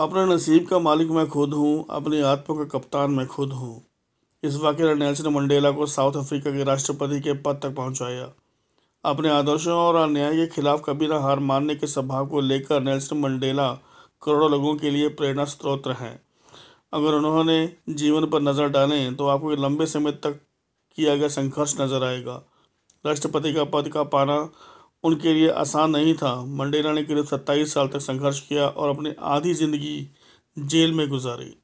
अपने नसीब का मालिक मैं खुद हूँ अपनी आत्मा का कप्तान मैं खुद हूँ इस वाक्य ने नेल्सन मंडेला को साउथ अफ्रीका के राष्ट्रपति के पद तक पहुँचाया अपने आदर्शों और अन्याय के खिलाफ कभी ना हार मानने के स्वभाव को लेकर नेल्सन मंडेला करोड़ों लोगों के लिए प्रेरणा स्रोत हैं अगर उन्होंने जीवन पर नज़र डालें तो आपको लंबे समय तक किया गया संघर्ष नजर आएगा राष्ट्रपति का पद का पाना उनके लिए आसान नहीं था मंडेला ने करीब सत्ताईस साल तक संघर्ष किया और अपनी आधी जिंदगी जेल में गुजारी